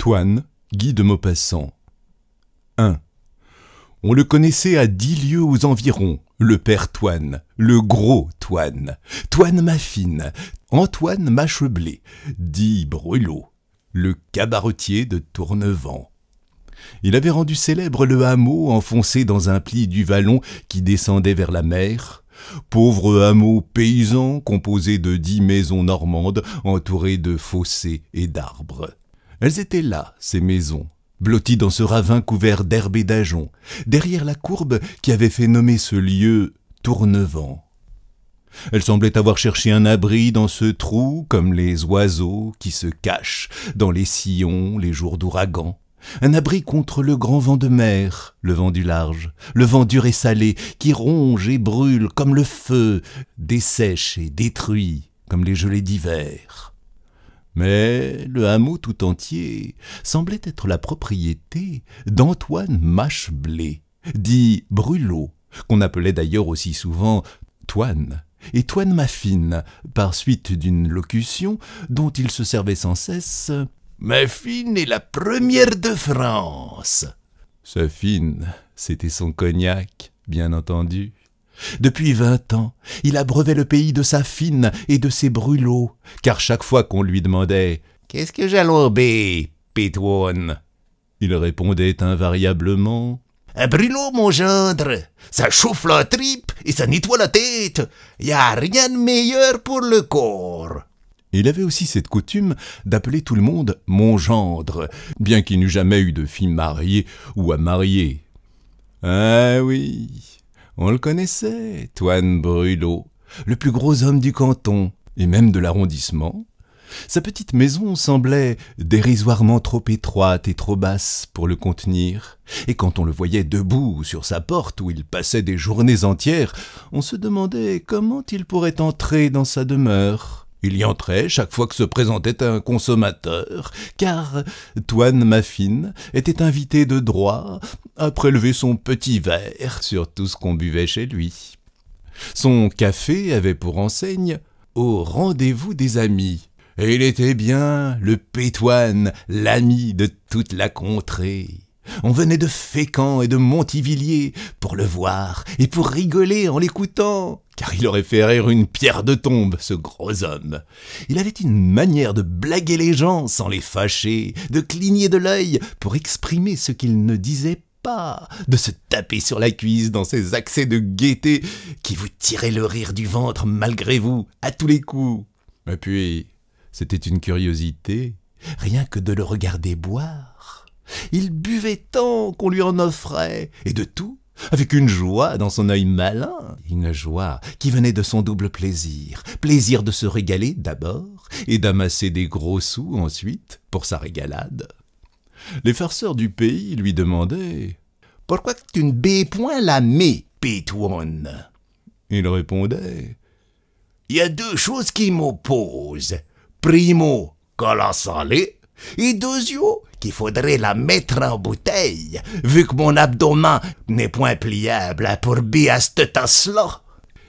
Toine, Guy de Maupassant. 1. On le connaissait à dix lieues aux environs, le père Toine, le gros Toine, Toine Maffine, Antoine Macheblé, dit Brûlot, le cabaretier de Tournevent. Il avait rendu célèbre le hameau enfoncé dans un pli du vallon qui descendait vers la mer, pauvre hameau paysan composé de dix maisons normandes entourées de fossés et d'arbres. Elles étaient là, ces maisons, blotties dans ce ravin couvert d'herbe et d'ajoncs, derrière la courbe qui avait fait nommer ce lieu Tournevent. Elles semblaient avoir cherché un abri dans ce trou, comme les oiseaux qui se cachent dans les sillons les jours d'ouragan. Un abri contre le grand vent de mer, le vent du large, le vent dur et salé, qui ronge et brûle comme le feu, dessèche et détruit comme les gelées d'hiver. Mais le hameau tout entier semblait être la propriété d'Antoine Macheblé, dit Brulot, qu'on appelait d'ailleurs aussi souvent Toine, et Toine Maffine, par suite d'une locution dont il se servait sans cesse Maffine est la première de France. Sa fine, c'était son cognac, bien entendu. Depuis vingt ans, il abreuvait le pays de sa fine et de ses brûlots, car chaque fois qu'on lui demandait Qu'est-ce que j'alourbe, pétoune ?» il répondait invariablement Un brûlot, mon gendre Ça chauffe la tripe et ça nettoie la tête Y a rien de meilleur pour le corps il avait aussi cette coutume d'appeler tout le monde mon gendre, bien qu'il n'eût jamais eu de fille mariée ou à marier. Ah oui, on le connaissait, Toine Brulot, le plus gros homme du canton, et même de l'arrondissement. Sa petite maison semblait dérisoirement trop étroite et trop basse pour le contenir, et quand on le voyait debout sur sa porte où il passait des journées entières, on se demandait comment il pourrait entrer dans sa demeure. Il y entrait chaque fois que se présentait un consommateur, car Toine Maffine était invité de droit à prélever son petit verre sur tout ce qu'on buvait chez lui. Son café avait pour enseigne Au rendez-vous des amis. Et il était bien le pétoine, l'ami de toute la contrée. On venait de Fécamp et de Montivilliers pour le voir et pour rigoler en l'écoutant car il aurait fait rire une pierre de tombe, ce gros homme. Il avait une manière de blaguer les gens sans les fâcher, de cligner de l'œil pour exprimer ce qu'il ne disait pas, de se taper sur la cuisse dans ses accès de gaieté qui vous tiraient le rire du ventre malgré vous, à tous les coups. Et puis, c'était une curiosité, rien que de le regarder boire. Il buvait tant qu'on lui en offrait, et de tout, avec une joie dans son œil malin, une joie qui venait de son double plaisir, plaisir de se régaler d'abord et d'amasser des gros sous ensuite pour sa régalade. Les farceurs du pays lui demandaient « Pourquoi tu ne bais point la mé, Pétouane ?» Il répondait « Il y a deux choses qui m'opposent. Primo, et yeux qu'il faudrait la mettre en bouteille, vu que mon abdomen n'est point pliable pour bien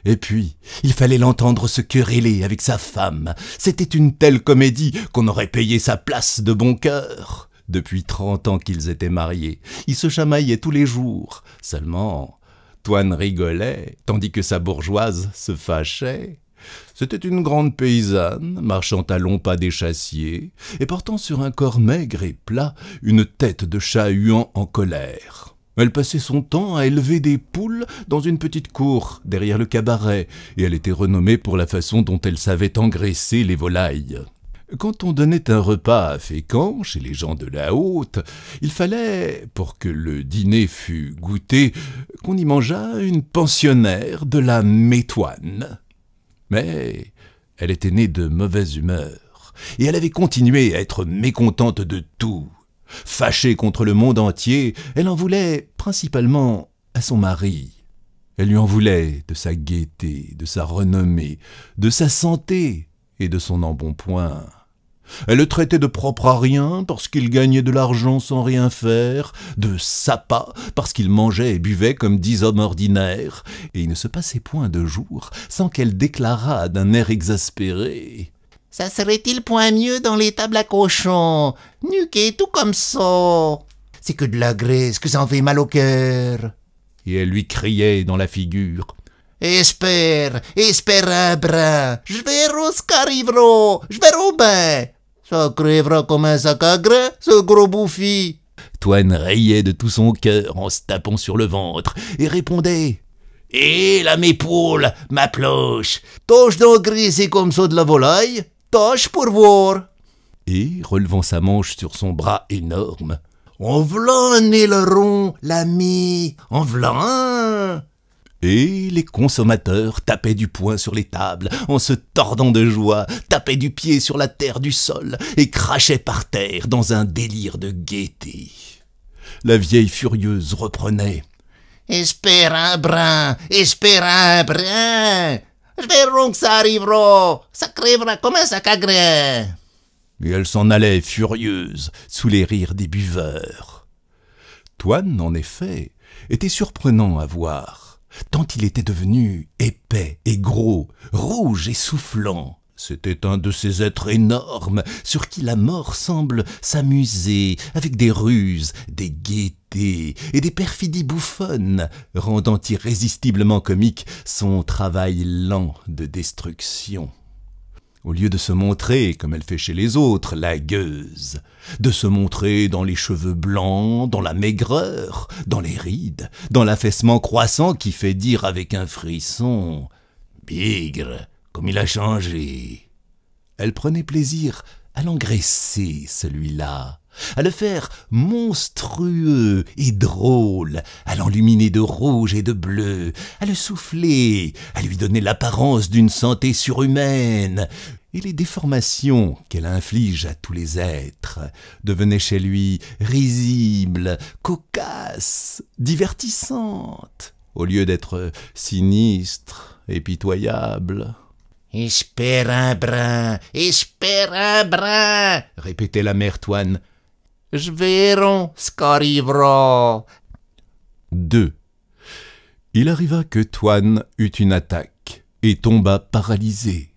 Et puis, il fallait l'entendre se quereller avec sa femme. C'était une telle comédie qu'on aurait payé sa place de bon cœur. Depuis trente ans qu'ils étaient mariés, ils se chamaillaient tous les jours. Seulement, Toine rigolait, tandis que sa bourgeoise se fâchait. C'était une grande paysanne, marchant à longs pas des chassiers, et portant sur un corps maigre et plat une tête de chat huant en colère. Elle passait son temps à élever des poules dans une petite cour derrière le cabaret, et elle était renommée pour la façon dont elle savait engraisser les volailles. Quand on donnait un repas à Fécamp, chez les gens de la haute, il fallait, pour que le dîner fût goûté, qu'on y mangeât une pensionnaire de la Métoine. Mais elle était née de mauvaise humeur, et elle avait continué à être mécontente de tout. Fâchée contre le monde entier, elle en voulait principalement à son mari. Elle lui en voulait de sa gaieté, de sa renommée, de sa santé et de son embonpoint. Elle le traitait de propre à rien parce qu'il gagnait de l'argent sans rien faire, de sapat, parce qu'il mangeait et buvait comme dix hommes ordinaires, et il ne se passait point de jour sans qu'elle déclarât d'un air exaspéré ça serait-il point mieux dans les tables à cochons Nuqué tout comme ça C'est que de la graisse, que ça en fait mal au cœur Et elle lui criait dans la figure. Espère, espère un brin, je vais au je vais au ça comme un sac à grains, ce gros bouffi. Toine rayait de tout son cœur en se tapant sur le ventre et répondait Hé, eh, la m'épaule, ma ploche, tâche gris griser comme ça de la volaille, tâche pour voir. Et, relevant sa manche sur son bras énorme, En v'là un aileron, l'ami, en v'là et les consommateurs tapaient du poing sur les tables, en se tordant de joie, tapaient du pied sur la terre du sol, et crachaient par terre dans un délire de gaieté. La vieille furieuse reprenait. Espéra un brin, espère un brin. Je que ça arrivera, ça crèvera comme un sac Et elle s'en allait furieuse sous les rires des buveurs. Toine, en effet, était surprenant à voir tant il était devenu épais et gros, rouge et soufflant. C'était un de ces êtres énormes sur qui la mort semble s'amuser avec des ruses, des gaietés et des perfidies bouffonnes, rendant irrésistiblement comique son travail lent de destruction au lieu de se montrer, comme elle fait chez les autres, la gueuse, de se montrer dans les cheveux blancs, dans la maigreur, dans les rides, dans l'affaissement croissant qui fait dire avec un frisson Bigre, comme il a changé. Elle prenait plaisir à l'engraisser, celui-là, à le faire monstrueux et drôle, à l'enluminer de rouge et de bleu, à le souffler, à lui donner l'apparence d'une santé surhumaine. Et les déformations qu'elle inflige à tous les êtres devenaient chez lui risibles, cocasses, divertissantes, au lieu d'être sinistres et pitoyables un brin, un brin, répétait la mère Toine. verrons ce qu'arrivera. 2. Il arriva que Toine eut une attaque et tomba paralysé.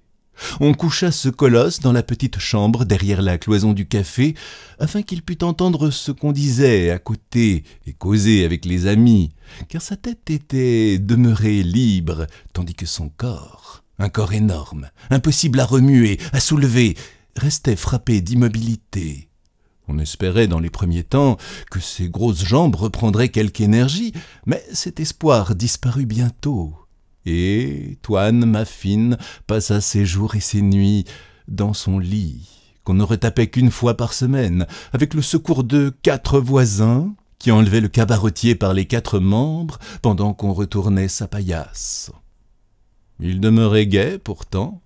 On coucha ce colosse dans la petite chambre derrière la cloison du café, afin qu'il pût entendre ce qu'on disait à côté et causer avec les amis, car sa tête était demeurée libre, tandis que son corps un corps énorme, impossible à remuer, à soulever, restait frappé d'immobilité. On espérait dans les premiers temps que ses grosses jambes reprendraient quelque énergie, mais cet espoir disparut bientôt. Et Toine, ma passa ses jours et ses nuits dans son lit, qu'on ne retapait qu'une fois par semaine, avec le secours de quatre voisins qui enlevaient le cabaretier par les quatre membres pendant qu'on retournait sa paillasse. Il demeurait gai pourtant,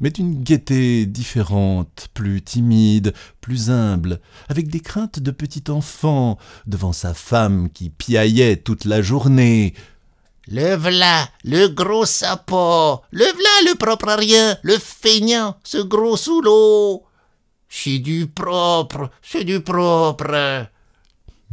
mais d'une gaieté différente, plus timide, plus humble, avec des craintes de petit enfant devant sa femme qui piaillait toute la journée. Le v'là, le gros sapot, le v'là, le propre à rien, le feignant, ce gros soulot. C'est du propre, c'est du propre.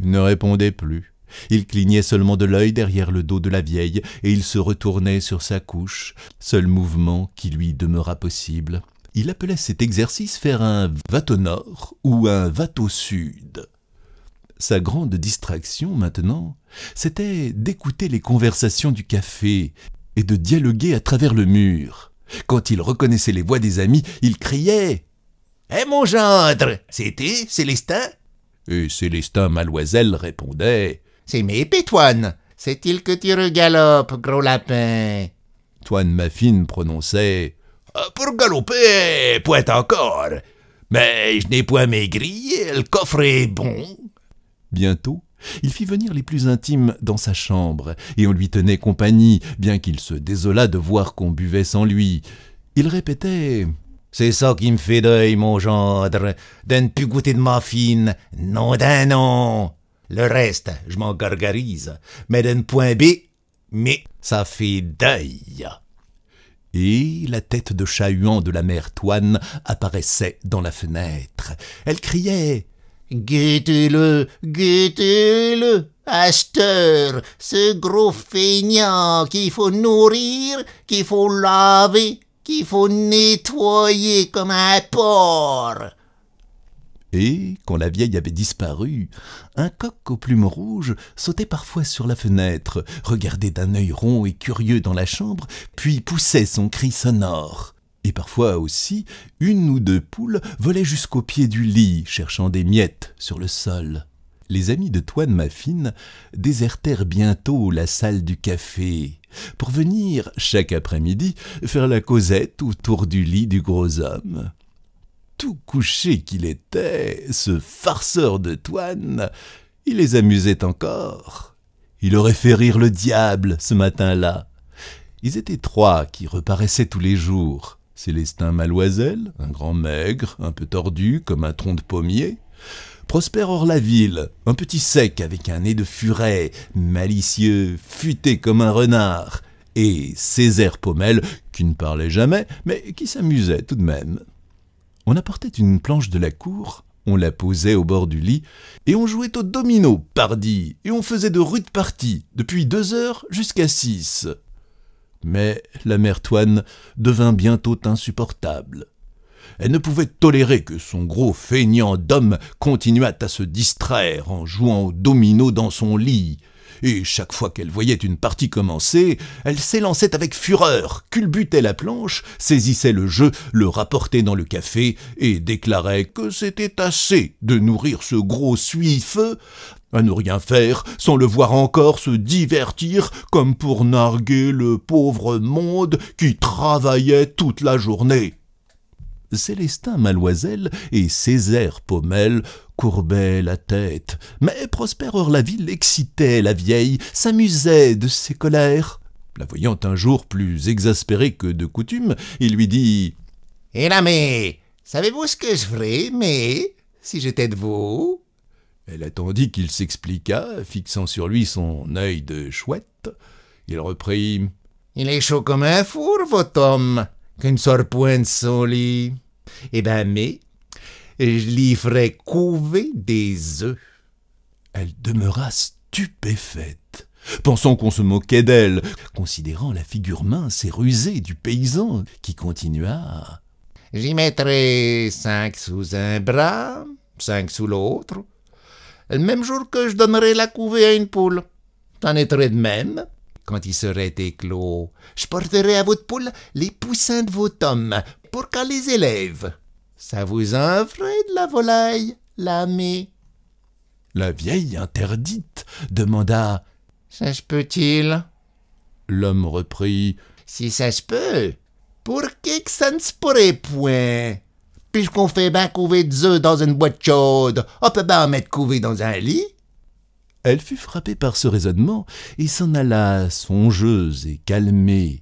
Il ne répondait plus. Il clignait seulement de l'œil derrière le dos de la vieille, et il se retournait sur sa couche, seul mouvement qui lui demeura possible. Il appelait cet exercice faire un vat au nord ou un vat au sud. Sa grande distraction maintenant, c'était d'écouter les conversations du café et de dialoguer à travers le mur. Quand il reconnaissait les voix des amis, il criait Eh mon gendre, c'était Célestin et Célestin Maloiselle répondait c'est mes pétoines. C'est-il que tu regalopes, gros lapin Toine Maffine prononçait ah, Pour galoper, point encore. Mais je n'ai point maigri, le coffre est bon. Bientôt, il fit venir les plus intimes dans sa chambre, et on lui tenait compagnie, bien qu'il se désolât de voir qu'on buvait sans lui. Il répétait C'est ça qui me fait deuil, mon gendre, de ne plus goûter de maffine, non d'un nom le reste, je m'en gargarise. Mais d'un point B, mais ça fait deuil. Et la tête de chat de la mère Toine apparaissait dans la fenêtre. Elle criait Guettez-le, guettez-le, Asteur, ce gros feignant qu'il faut nourrir, qu'il faut laver, qu'il faut nettoyer comme un porc. Et, quand la vieille avait disparu, un coq aux plumes rouges sautait parfois sur la fenêtre, regardait d'un œil rond et curieux dans la chambre, puis poussait son cri sonore. Et parfois aussi, une ou deux poules volaient jusqu'au pied du lit, cherchant des miettes sur le sol. Les amis de Toine Maffine désertèrent bientôt la salle du café pour venir, chaque après-midi, faire la causette autour du lit du gros homme tout couché qu'il était, ce farceur de toine, il les amusait encore. Il aurait fait rire le diable ce matin-là. Ils étaient trois qui reparaissaient tous les jours. Célestin Maloisel, un grand maigre, un peu tordu comme un tronc de pommier. Prosper Orlaville, un petit sec avec un nez de furet, malicieux, futé comme un renard. Et Césaire Pommel, qui ne parlait jamais, mais qui s'amusait tout de même. On apportait une planche de la cour, on la posait au bord du lit, et on jouait au domino, pardi, et on faisait de rudes parties, depuis deux heures jusqu'à six. Mais la mère Toine devint bientôt insupportable. Elle ne pouvait tolérer que son gros feignant d'homme continuât à se distraire en jouant au domino dans son lit, et chaque fois qu'elle voyait une partie commencer, elle s'élançait avec fureur, culbutait la planche, saisissait le jeu, le rapportait dans le café, et déclarait que c'était assez de nourrir ce gros suif à ne rien faire, sans le voir encore se divertir, comme pour narguer le pauvre monde qui travaillait toute la journée. Célestin maloiselle, et Césaire pommel, courbaient la tête, mais Prosper Horlaville excitait la vieille, s'amusait de ses colères. La voyant un jour plus exaspérée que de coutume, il lui dit « Hé, eh la savez-vous ce que je ferais, mais, si j'étais de vous ?» Elle attendit qu'il s'expliquât, fixant sur lui son œil de chouette. Il reprit « Il est chaud comme un four, votre homme. » sorte pointe son lit, Eh ben, mais je lui ferai couver des œufs. Elle demeura stupéfaite, pensant qu'on se moquait d'elle, considérant la figure mince et rusée du paysan, qui continua. J'y mettrai cinq sous un bras, cinq sous l'autre, le même jour que je donnerai la couvée à une poule. T'en es de même quand il serait éclos. Je porterai à votre poule les poussins de vos tomes pour qu'elle les élève. Ça vous ferait de la volaille, l'ami. La vieille interdite demanda Ça se peut-il L'homme reprit Si ça se peut, pour qui que ça ne se pourrait point Puisqu'on fait bien couver des dans une boîte chaude, on peut bien en mettre couver dans un lit. Elle fut frappée par ce raisonnement et s'en alla songeuse et calmée.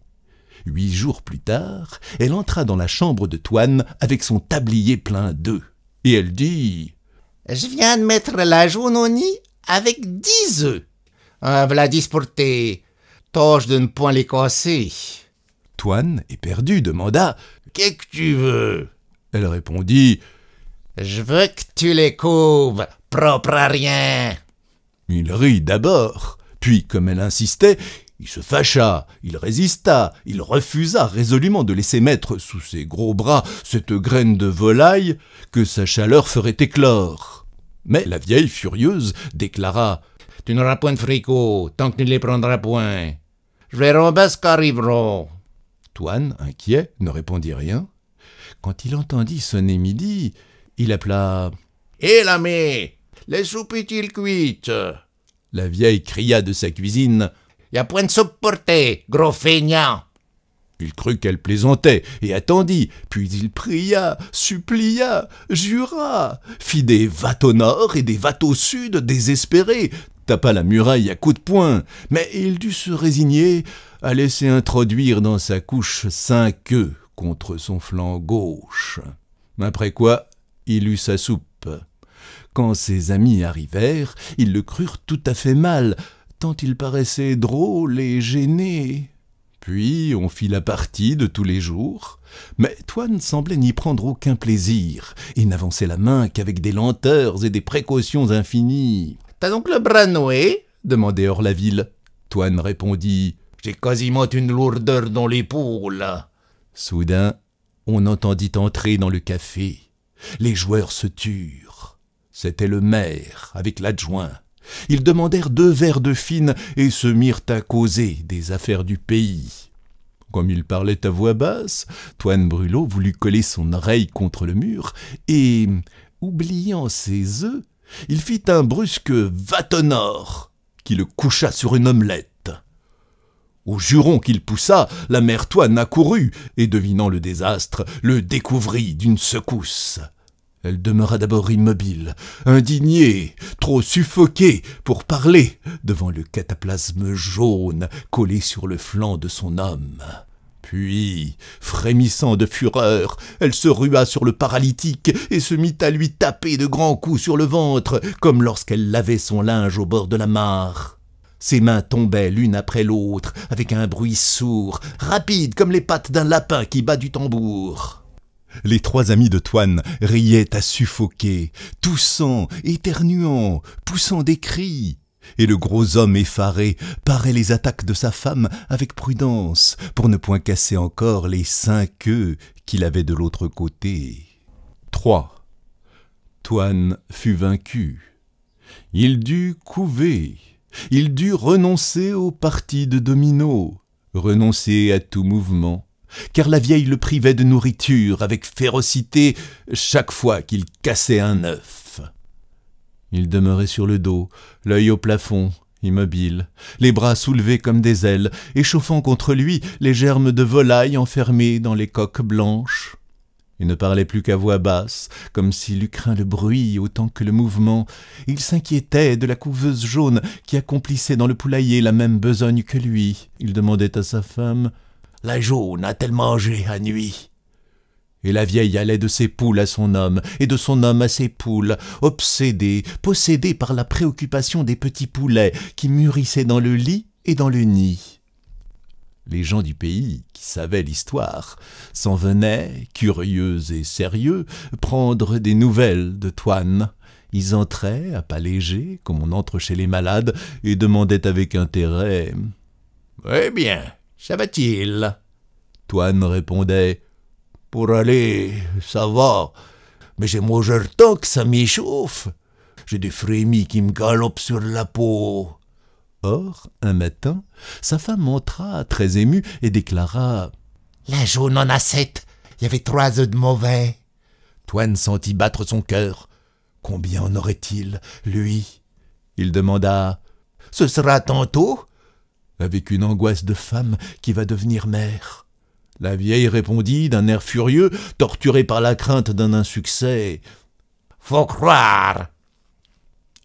Huit jours plus tard, elle entra dans la chambre de Toine avec son tablier plein d'œufs, et elle dit Je viens de mettre la jaune au nid avec dix œufs. un voilà pour tes de ne point les casser. Toine, éperdu, demanda Qu'est-ce que tu veux Elle répondit Je veux que tu les couves, propre à rien. Il rit d'abord, puis, comme elle insistait, il se fâcha, il résista, il refusa résolument de laisser mettre sous ses gros bras cette graine de volaille que sa chaleur ferait éclore. Mais la vieille, furieuse, déclara Tu n'auras point de fricot tant que tu ne les prendras point. Je verrai bas ce qu'arriveront. Toine, inquiet, ne répondit rien. Quand il entendit sonner midi, il appela Hé, l'ami, soupes est-il cuite La vieille cria de sa cuisine. Y a point de soupe portée, gros feignant il crut qu'elle plaisantait, et attendit, puis il pria, supplia, jura, fit des vates au nord et des vats au sud désespérés, tapa la muraille à coups de poing, mais il dut se résigner à laisser introduire dans sa couche cinq œufs contre son flanc gauche. Après quoi, il eut sa soupe. Quand ses amis arrivèrent, ils le crurent tout à fait mal, tant il paraissait drôle et gêné. Puis on fit la partie de tous les jours, mais Toine semblait n'y prendre aucun plaisir, et n'avançait la main qu'avec des lenteurs et des précautions infinies. T'as donc le bras noué demandait Hors-la-Ville. Toine répondit J'ai quasiment une lourdeur dans l'épaule. Soudain, on entendit entrer dans le café. Les joueurs se turent. C'était le maire, avec l'adjoint. Ils demandèrent deux verres de fine et se mirent à causer des affaires du pays. Comme ils parlaient à voix basse, Toine Brulot voulut coller son oreille contre le mur et, oubliant ses œufs, il fit un brusque vatonor qui le coucha sur une omelette. Au juron qu'il poussa, la mère Toine accourut et, devinant le désastre, le découvrit d'une secousse. Elle demeura d'abord immobile, indignée, trop suffoquée pour parler devant le cataplasme jaune collé sur le flanc de son homme. Puis, frémissant de fureur, elle se rua sur le paralytique et se mit à lui taper de grands coups sur le ventre, comme lorsqu'elle lavait son linge au bord de la mare. Ses mains tombaient l'une après l'autre, avec un bruit sourd, rapide comme les pattes d'un lapin qui bat du tambour les trois amis de Toine riaient à suffoquer, toussant, éternuant, poussant des cris. Et le gros homme effaré parait les attaques de sa femme avec prudence, pour ne point casser encore les cinq queues qu'il avait de l'autre côté. 3. Toine fut vaincu. Il dut couver, il dut renoncer au parti de domino, renoncer à tout mouvement, car la vieille le privait de nourriture avec férocité chaque fois qu'il cassait un œuf. Il demeurait sur le dos, l'œil au plafond, immobile, les bras soulevés comme des ailes, échauffant contre lui les germes de volaille enfermés dans les coques blanches. Il ne parlait plus qu'à voix basse, comme s'il eût craint le bruit autant que le mouvement. Il s'inquiétait de la couveuse jaune qui accomplissait dans le poulailler la même besogne que lui. Il demandait à sa femme la jaune a-t-elle mangé à nuit Et la vieille allait de ses poules à son homme, et de son homme à ses poules, obsédée, possédée par la préoccupation des petits poulets qui mûrissaient dans le lit et dans le nid. Les gens du pays, qui savaient l'histoire, s'en venaient, curieux et sérieux, prendre des nouvelles de Toine. Ils entraient à pas légers, comme on entre chez les malades, et demandaient avec intérêt Eh bien, ça t il Toine répondait Pour aller, ça va, mais j'ai mon tant que ça m'échauffe. J'ai des frémis qui me galopent sur la peau. Or, un matin, sa femme entra, très émue, et déclara La jaune en a sept. Il y avait trois œufs de mauvais. Toine sentit battre son cœur. Combien en aurait-il, lui Il demanda Ce sera tantôt avec une angoisse de femme qui va devenir mère. La vieille répondit d'un air furieux, torturée par la crainte d'un insuccès. Faut croire.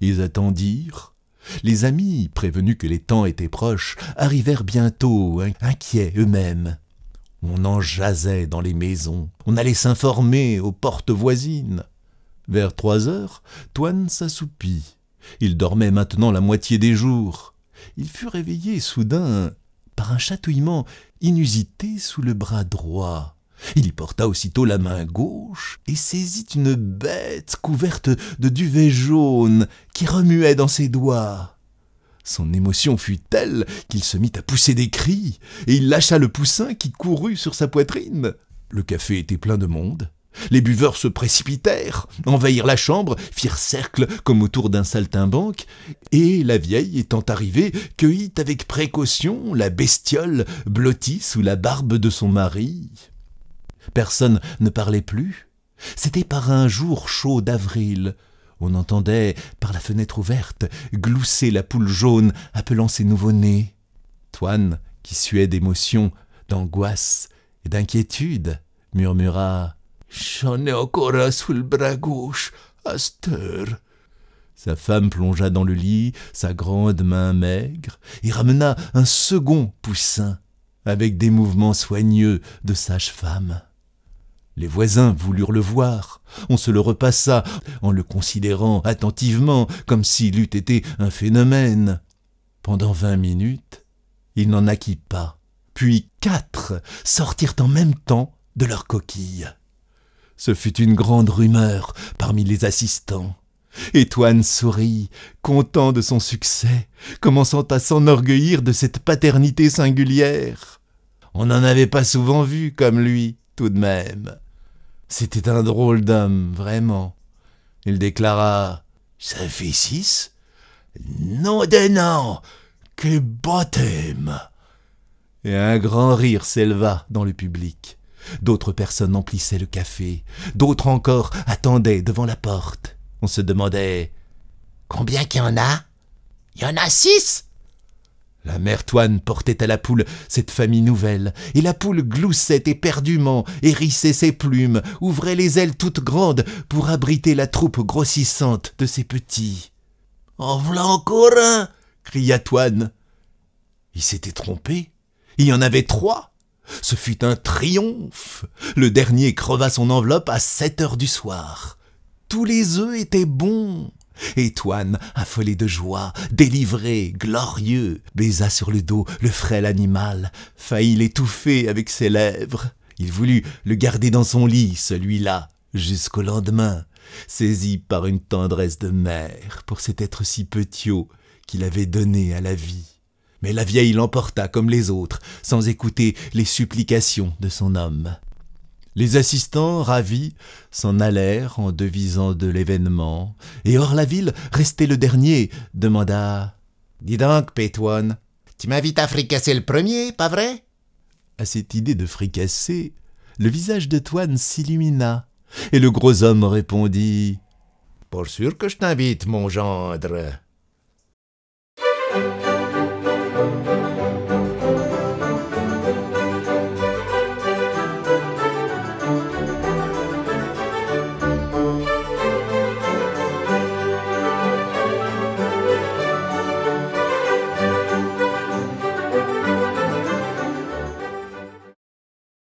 Ils attendirent. Les amis, prévenus que les temps étaient proches, arrivèrent bientôt, inquiets eux-mêmes. On en jasait dans les maisons, on allait s'informer aux portes voisines. Vers trois heures, Toine s'assoupit. Il dormait maintenant la moitié des jours il fut réveillé soudain par un chatouillement inusité sous le bras droit. Il y porta aussitôt la main gauche et saisit une bête couverte de duvet jaune qui remuait dans ses doigts. Son émotion fut telle qu'il se mit à pousser des cris, et il lâcha le poussin qui courut sur sa poitrine. Le café était plein de monde, les buveurs se précipitèrent, envahirent la chambre, firent cercle comme autour d'un saltimbanque, et la vieille étant arrivée, cueillit avec précaution la bestiole blottie sous la barbe de son mari. Personne ne parlait plus. C'était par un jour chaud d'avril. On entendait, par la fenêtre ouverte, glousser la poule jaune appelant ses nouveaux nés Toine, qui suait d'émotion, d'angoisse et d'inquiétude, murmura J'en ai encore un sous le bras gauche, à cette heure. Sa femme plongea dans le lit sa grande main maigre et ramena un second poussin avec des mouvements soigneux de sage-femme. Les voisins voulurent le voir. On se le repassa en le considérant attentivement comme s'il eût été un phénomène. Pendant vingt minutes, il n'en acquit pas. Puis quatre sortirent en même temps de leur coquille. Ce fut une grande rumeur parmi les assistants. Étoine sourit, content de son succès, commençant à s'enorgueillir de cette paternité singulière. On n'en avait pas souvent vu comme lui, tout de même. C'était un drôle d'homme, vraiment. Il déclara Ça fait Non de non Que baptême Et un grand rire s'éleva dans le public. D'autres personnes emplissaient le café. D'autres encore attendaient devant la porte. On se demandait Combien qu'il y en a Il y en a six La mère Toine portait à la poule cette famille nouvelle, et la poule gloussait éperdument, hérissait ses plumes, ouvrait les ailes toutes grandes pour abriter la troupe grossissante de ses petits. En voilà encore un cria Toine. Il s'était trompé. Il y en avait trois. Ce fut un triomphe. Le dernier creva son enveloppe à sept heures du soir. Tous les œufs étaient bons. Étoine, affolé de joie, délivré, glorieux, baisa sur le dos le frêle animal, faillit l'étouffer avec ses lèvres. Il voulut le garder dans son lit, celui-là, jusqu'au lendemain, saisi par une tendresse de mère pour cet être si petit qu'il avait donné à la vie. Mais la vieille l'emporta comme les autres, sans écouter les supplications de son homme. Les assistants, ravis, s'en allèrent en devisant de l'événement, et hors la ville restait le dernier, demanda Dis donc, Pétoine, tu m'invites à fricasser le premier, pas vrai À cette idée de fricasser, le visage de Toine s'illumina, et le gros homme répondit Pour sûr que je t'invite, mon gendre.